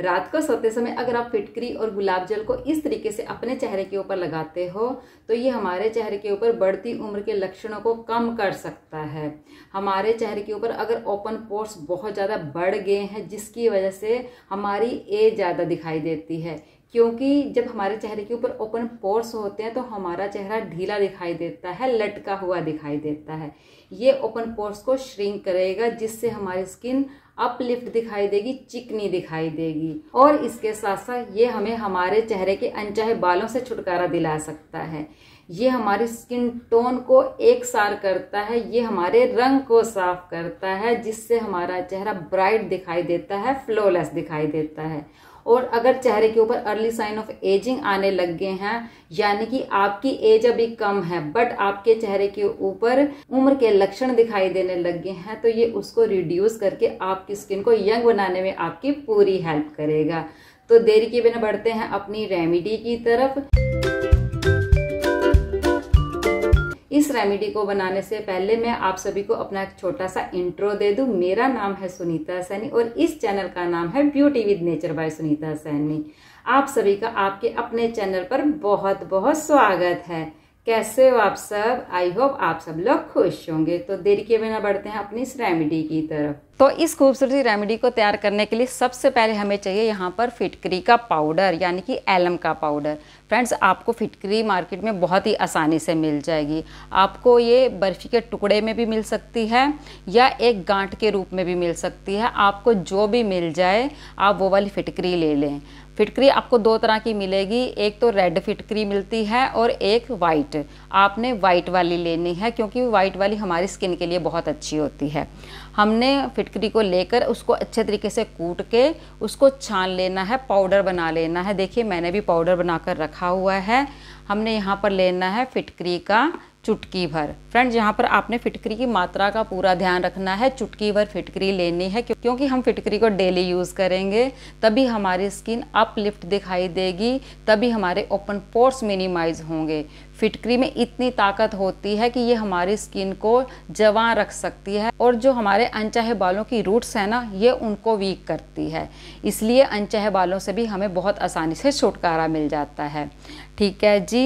रात को सोते समय अगर आप फिटकरी और गुलाब जल को इस तरीके से अपने चेहरे के ऊपर लगाते हो तो ये हमारे चेहरे के ऊपर बढ़ती उम्र के लक्षणों को कम कर सकता है हमारे चेहरे के ऊपर अगर ओपन पोर्ट्स बहुत ज़्यादा बढ़ गए हैं जिसकी वजह से हमारी एज ज़्यादा दिखाई देती है क्योंकि जब हमारे चेहरे के ऊपर ओपन पोर्स होते हैं तो हमारा चेहरा ढीला दिखाई देता है लटका हुआ दिखाई देता है ये ओपन पोर्स को श्रिंक करेगा जिससे हमारी स्किन अपलिफ्ट दिखाई देगी चिकनी दिखाई देगी और इसके साथ साथ ये हमें हमारे चेहरे के अनचाहे बालों से छुटकारा दिला सकता है ये हमारी स्किन टोन को एक सार करता है ये हमारे रंग को साफ करता है जिससे हमारा चेहरा ब्राइट दिखाई देता है फ्लॉलेस दिखाई देता है और अगर चेहरे के ऊपर अर्ली साइन ऑफ एजिंग आने लग गए हैं यानी कि आपकी एज अभी कम है बट आपके चेहरे के ऊपर उम्र के लक्षण दिखाई देने लग गए हैं तो ये उसको रिड्यूस करके आपकी स्किन को यंग बनाने में आपकी पूरी हेल्प करेगा तो देरी के बिना बढ़ते हैं अपनी रेमिडी की तरफ रेमेडी को बनाने से पहले मैं आप सभी को अपना एक छोटा सा इंट्रो दे दूं मेरा नाम है सुनीता सैनी और इस चैनल का नाम है beauty with nature by Sunita Saini आप सभी का आपके अपने चैनल पर बहुत बहुत स्वागत है कैसे हो आप सब आई होप आप सब लोग खुश होंगे तो देरी के बिना बढ़ते हैं अपनी इस रेमेडी की तरफ तो इस खूबसूरती रेमेडी को तैयार करने के लिए सबसे पहले हमें चाहिए यहाँ पर फिटकरी का पाउडर यानी कि एलम का पाउडर फ्रेंड्स आपको फिटकरी मार्केट में बहुत ही आसानी से मिल जाएगी आपको ये बर्फ़ी के टुकड़े में भी मिल सकती है या एक गांठ के रूप में भी मिल सकती है आपको जो भी मिल जाए आप वो वाली फिटकरी ले लें फिटकरी आपको दो तरह की मिलेगी एक तो रेड फिटकरी मिलती है और एक वाइट आपने वाइट वाली लेनी है क्योंकि वाइट वाली हमारी स्किन के लिए बहुत अच्छी होती है हमने फिटकरी को लेकर उसको अच्छे तरीके से कूट के उसको छान लेना है पाउडर बना लेना है देखिए मैंने भी पाउडर बनाकर रखा हुआ है हमने यहाँ पर लेना है फिटकरी का चुटकी भर फ्रेंड्स यहाँ पर आपने फिटकरी की मात्रा का पूरा ध्यान रखना है चुटकी भर फिटकरी लेनी है क्योंकि हम फिटकरी को डेली यूज़ करेंगे तभी हमारी स्किन अपलिफ्ट दिखाई देगी तभी हमारे ओपन पोर्स मिनिमाइज होंगे फिटकरी में इतनी ताकत होती है कि ये हमारी स्किन को जवान रख सकती है और जो हमारे अनचाहे बालों की रूट्स हैं ना ये उनको वीक करती है इसलिए अनचाहे बालों से भी हमें बहुत आसानी से छुटकारा मिल जाता है ठीक है जी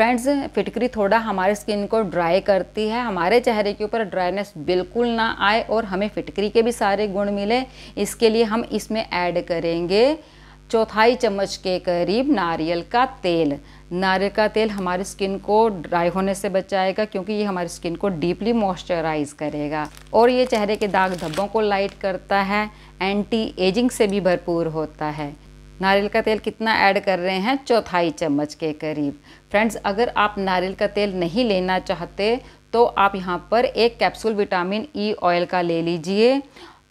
फ्रेंड्स फिटकरी थोड़ा हमारे स्किन को ड्राई करती है हमारे चेहरे के ऊपर ड्राइनेस बिल्कुल ना आए और हमें फिटकरी के भी सारे गुण मिले इसके लिए हम इसमें ऐड करेंगे चौथाई चम्मच के करीब नारियल का तेल नारियल का तेल हमारी स्किन को ड्राई होने से बचाएगा क्योंकि ये हमारी स्किन को डीपली मॉइस्चराइज करेगा और ये चेहरे के दाग धब्बों को लाइट करता है एंटी एजिंग से भी भरपूर होता है नारियल का तेल कितना ऐड कर रहे हैं चौथाई चम्मच के करीब फ्रेंड्स अगर आप नारियल का तेल नहीं लेना चाहते तो आप यहाँ पर एक कैप्सूल विटामिन ई ऑयल का ले लीजिए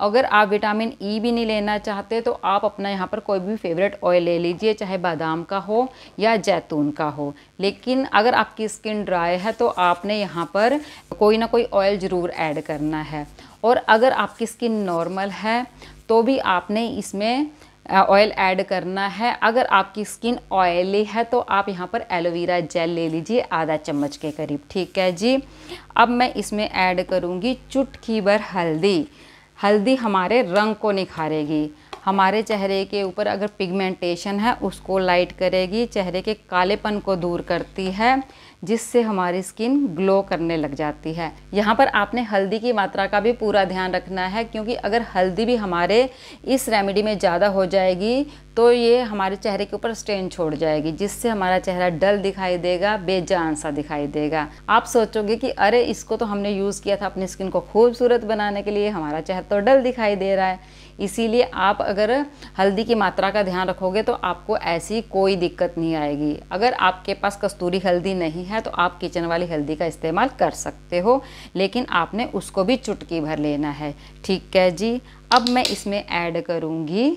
अगर आप विटामिन ई e भी नहीं लेना चाहते तो आप अपना यहाँ पर कोई भी फेवरेट ऑयल ले लीजिए चाहे बादाम का हो या जैतून का हो लेकिन अगर आपकी स्किन ड्राई है तो आपने यहाँ पर कोई ना कोई ऑयल ज़रूर ऐड करना है और अगर आपकी स्किन नॉर्मल है तो भी आपने इसमें ऑयल ऐड करना है अगर आपकी स्किन ऑयली है तो आप यहाँ पर एलोवेरा जेल ले लीजिए आधा चम्मच के करीब ठीक है जी अब मैं इसमें ऐड करूँगी चुटकी भर हल्दी हल्दी हमारे रंग को निखारेगी हमारे चेहरे के ऊपर अगर पिगमेंटेशन है उसको लाइट करेगी चेहरे के कालेपन को दूर करती है जिससे हमारी स्किन ग्लो करने लग जाती है यहाँ पर आपने हल्दी की मात्रा का भी पूरा ध्यान रखना है क्योंकि अगर हल्दी भी हमारे इस रेमेडी में ज़्यादा हो जाएगी तो ये हमारे चेहरे के ऊपर स्टेन छोड़ जाएगी जिससे हमारा चेहरा डल दिखाई देगा बेजान सा दिखाई देगा आप सोचोगे कि अरे इसको तो हमने यूज़ किया था अपनी स्किन को खूबसूरत बनाने के लिए हमारा चेहरा तो डल दिखाई दे रहा है इसीलिए आप अगर हल्दी की मात्रा का ध्यान रखोगे तो आपको ऐसी कोई दिक्कत नहीं आएगी अगर आपके पास कस्तूरी हल्दी नहीं है तो आप किचन वाली हल्दी का इस्तेमाल कर सकते हो लेकिन आपने उसको भी चुटकी भर लेना है ठीक है जी अब मैं इसमें ऐड करूँगी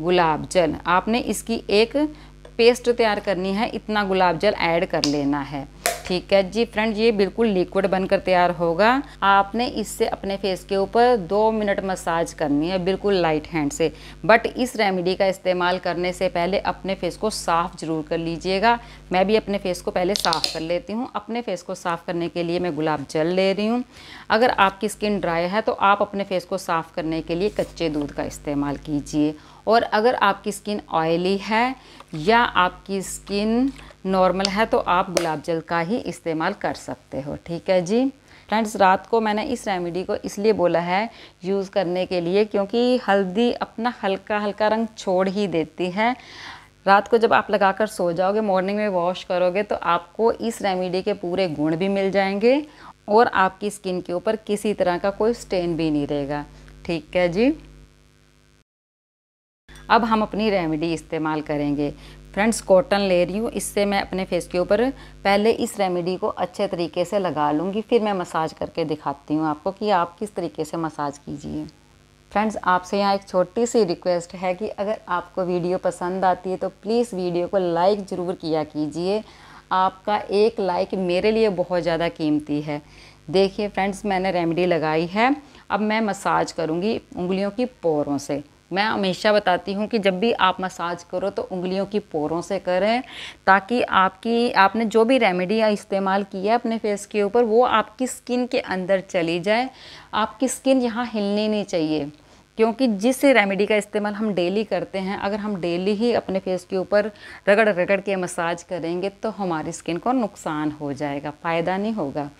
गुलाब जल आपने इसकी एक पेस्ट तैयार करनी है इतना गुलाब जल ऐड कर लेना है ठीक है जी फ्रेंड ये बिल्कुल लिक्विड बनकर तैयार होगा आपने इससे अपने फेस के ऊपर दो मिनट मसाज करनी है बिल्कुल लाइट हैंड से बट इस रेमेडी का इस्तेमाल करने से पहले अपने फेस को साफ़ ज़रूर कर लीजिएगा मैं भी अपने फेस को पहले साफ़ कर लेती हूँ अपने फेस को साफ़ करने के लिए मैं गुलाब जल ले रही हूँ अगर आपकी स्किन ड्राई है तो आप अपने फेस को साफ़ करने के लिए कच्चे दूध का इस्तेमाल कीजिए और अगर आपकी स्किन ऑयली है या आपकी स्किन नॉर्मल है तो आप गुलाब जल का ही इस्तेमाल कर सकते हो ठीक है जी फ्रेंड्स रात को मैंने इस रेमेडी को इसलिए बोला है यूज़ करने के लिए क्योंकि हल्दी अपना हल्का हल्का रंग छोड़ ही देती है रात को जब आप लगा कर सो जाओगे मॉर्निंग में वॉश करोगे तो आपको इस रेमेडी के पूरे गुण भी मिल जाएंगे और आपकी स्किन के ऊपर किसी तरह का कोई स्टेन भी नहीं रहेगा ठीक है जी अब हम अपनी रेमेडी इस्तेमाल करेंगे फ्रेंड्स कॉटन ले रही हूँ इससे मैं अपने फेस के ऊपर पहले इस रेमेडी को अच्छे तरीके से लगा लूँगी फिर मैं मसाज करके दिखाती हूँ आपको कि आप किस तरीके से मसाज कीजिए फ्रेंड्स आपसे यहाँ एक छोटी सी रिक्वेस्ट है कि अगर आपको वीडियो पसंद आती है तो प्लीज़ वीडियो को लाइक ज़रूर किया कीजिए आपका एक लाइक मेरे लिए बहुत ज़्यादा कीमती है देखिए फ्रेंड्स मैंने रेमेडी लगाई है अब मैं मसाज करूँगी उंगलियों की पोरों से मैं हमेशा बताती हूँ कि जब भी आप मसाज करो तो उंगलियों की पोरों से करें ताकि आपकी आपने जो भी रेमेडी इस्तेमाल किया है अपने फेस के ऊपर वो आपकी स्किन के अंदर चली जाए आपकी स्किन यहाँ हिलनी नहीं चाहिए क्योंकि जिस रेमेडी का इस्तेमाल हम डेली करते हैं अगर हम डेली ही अपने फेस के ऊपर रगड़ रगड़ के मसाज करेंगे तो हमारी स्किन को नुकसान हो जाएगा फ़ायदा नहीं होगा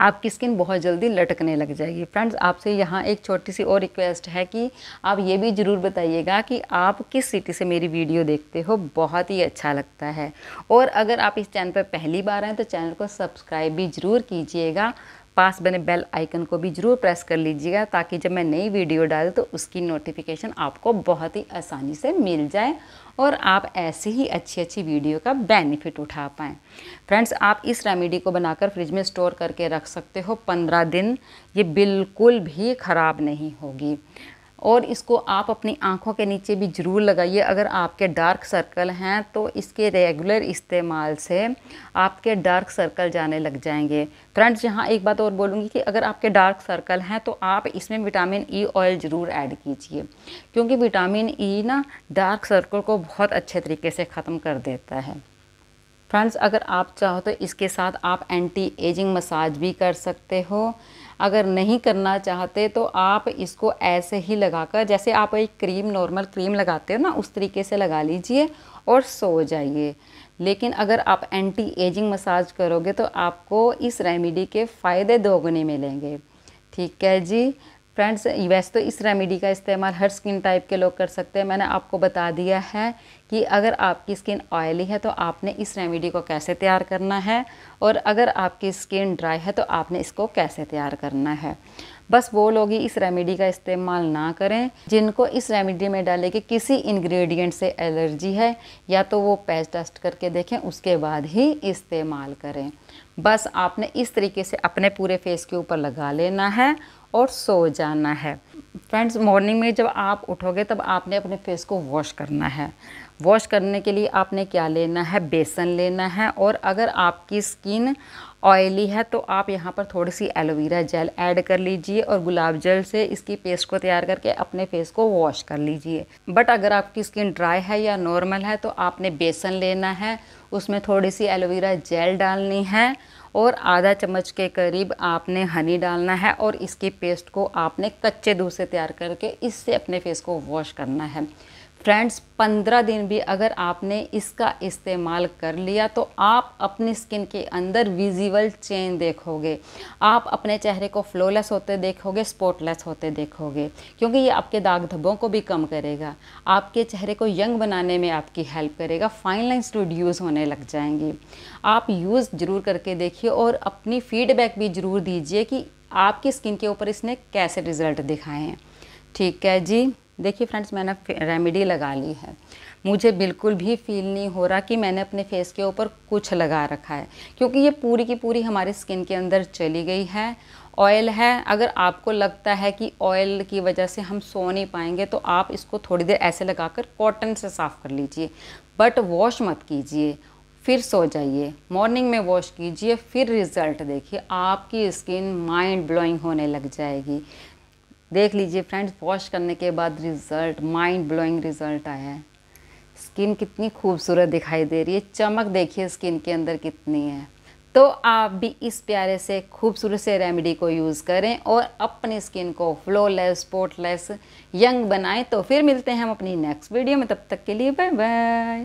आपकी स्किन बहुत जल्दी लटकने लग जाएगी फ्रेंड्स आपसे यहाँ एक छोटी सी और रिक्वेस्ट है कि आप ये भी ज़रूर बताइएगा कि आप किस सिटी से मेरी वीडियो देखते हो बहुत ही अच्छा लगता है और अगर आप इस चैनल पर पहली बार आएँ तो चैनल को सब्सक्राइब भी ज़रूर कीजिएगा पास बने बेल आइकन को भी ज़रूर प्रेस कर लीजिएगा ताकि जब मैं नई वीडियो डालूँ तो उसकी नोटिफिकेशन आपको बहुत ही आसानी से मिल जाए और आप ऐसे ही अच्छी अच्छी वीडियो का बेनिफिट उठा पाएँ फ्रेंड्स आप इस रेमेडी को बनाकर फ्रिज में स्टोर करके रख सकते हो पंद्रह दिन ये बिल्कुल भी ख़राब नहीं होगी और इसको आप अपनी आँखों के नीचे भी ज़रूर लगाइए अगर आपके डार्क सर्कल हैं तो इसके रेगुलर इस्तेमाल से आपके डार्क सर्कल जाने लग जाएंगे फ्रेंड्स यहाँ एक बात और बोलूँगी कि अगर आपके डार्क सर्कल हैं तो आप इसमें विटामिन ई ऑयल ज़रूर ऐड कीजिए क्योंकि विटामिन ई e ना डार्क सर्कल को बहुत अच्छे तरीके से ख़त्म कर देता है फ्रेंड्स अगर आप चाहो तो इसके साथ आप एंटी एजिंग मसाज भी कर सकते हो अगर नहीं करना चाहते तो आप इसको ऐसे ही लगाकर जैसे आप एक क्रीम नॉर्मल क्रीम लगाते हो ना उस तरीके से लगा लीजिए और सो जाइए लेकिन अगर आप एंटी एजिंग मसाज करोगे तो आपको इस रेमेडी के फ़ायदे दोगुने मिलेंगे ठीक है जी फ्रेंड्स वैसे तो इस रेमेडी का इस्तेमाल हर स्किन टाइप के लोग कर सकते हैं मैंने आपको बता दिया है कि अगर आपकी स्किन ऑयली है तो आपने इस रेमेडी को कैसे तैयार करना है और अगर आपकी स्किन ड्राई है तो आपने इसको कैसे तैयार करना है बस वो लोग ही इस रेमेडी का इस्तेमाल ना करें जिनको इस रेमेडी में डाले कि किसी इंग्रेडिएंट से एलर्जी है या तो वो पैच टेस्ट करके देखें उसके बाद ही इस्तेमाल करें बस आपने इस तरीके से अपने पूरे फेस के ऊपर लगा लेना है और सो जाना है फ्रेंड्स मॉर्निंग में जब आप उठोगे तब आपने अपने फेस को वॉश करना है वॉश करने के लिए आपने क्या लेना है बेसन लेना है और अगर आपकी स्किन ऑयली है तो आप यहाँ पर थोड़ी सी एलोवेरा जेल ऐड कर लीजिए और गुलाब जल से इसकी पेस्ट को तैयार करके अपने फेस को वॉश कर लीजिए बट अगर आपकी स्किन ड्राई है या नॉर्मल है तो आपने बेसन लेना है उसमें थोड़ी सी एलोवेरा जेल डालनी है और आधा चम्मच के करीब आपने हनी डालना है और इसकी पेस्ट को आपने कच्चे दूध से तैयार करके इससे अपने फेस को वॉश करना है फ्रेंड्स पंद्रह दिन भी अगर आपने इसका इस्तेमाल कर लिया तो आप अपनी स्किन के अंदर विजिबल चेंज देखोगे आप अपने चेहरे को फ्लोलेस होते देखोगे स्पॉटलेस होते देखोगे क्योंकि ये आपके दाग धब्बों को भी कम करेगा आपके चेहरे को यंग बनाने में आपकी हेल्प करेगा फाइन लाइन्स रिड्यूज़ तो होने लग जाएंगी आप यूज़ ज़रूर करके देखिए और अपनी फीडबैक भी ज़रूर दीजिए कि आपकी स्किन के ऊपर इसने कैसे रिज़ल्ट दिखाए हैं ठीक है जी देखिए फ्रेंड्स मैंने रेमेडी लगा ली है मुझे बिल्कुल भी फील नहीं हो रहा कि मैंने अपने फेस के ऊपर कुछ लगा रखा है क्योंकि ये पूरी की पूरी हमारी स्किन के अंदर चली गई है ऑयल है अगर आपको लगता है कि ऑयल की वजह से हम सो नहीं पाएंगे तो आप इसको थोड़ी देर ऐसे लगाकर कॉटन से साफ़ कर लीजिए बट वॉश मत कीजिए फिर सो जाइए मॉर्निंग में वॉश कीजिए फिर रिज़ल्ट देखिए आपकी स्किन माइंड ब्लोइंग होने लग जाएगी देख लीजिए फ्रेंड्स वॉश करने के बाद रिज़ल्ट माइंड ब्लोइंग रिज़ल्ट आया है स्किन कितनी खूबसूरत दिखाई दे रही है चमक देखिए स्किन के अंदर कितनी है तो आप भी इस प्यारे से खूबसूरत से रेमेडी को यूज़ करें और अपनी स्किन को फ्लोलेस स्पॉटलेस यंग बनाएं तो फिर मिलते हैं हम अपनी नेक्स्ट वीडियो में तब तक के लिए बाय बाय